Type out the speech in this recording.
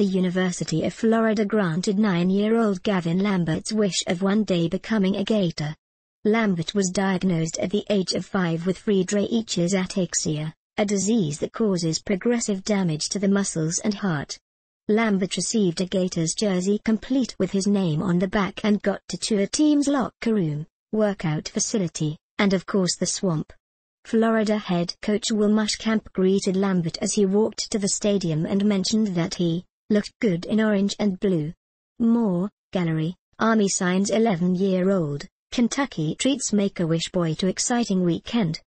the University of Florida granted nine-year-old Gavin Lambert's wish of one day becoming a gator. Lambert was diagnosed at the age of five with Friedreich's ataxia, a disease that causes progressive damage to the muscles and heart. Lambert received a Gators jersey complete with his name on the back and got to tour team's locker room, workout facility, and of course the swamp. Florida head coach Will Muschamp greeted Lambert as he walked to the stadium and mentioned that he Looked good in orange and blue. Moore gallery, Army signs 11-year-old, Kentucky treats Make-A-Wish boy to exciting weekend.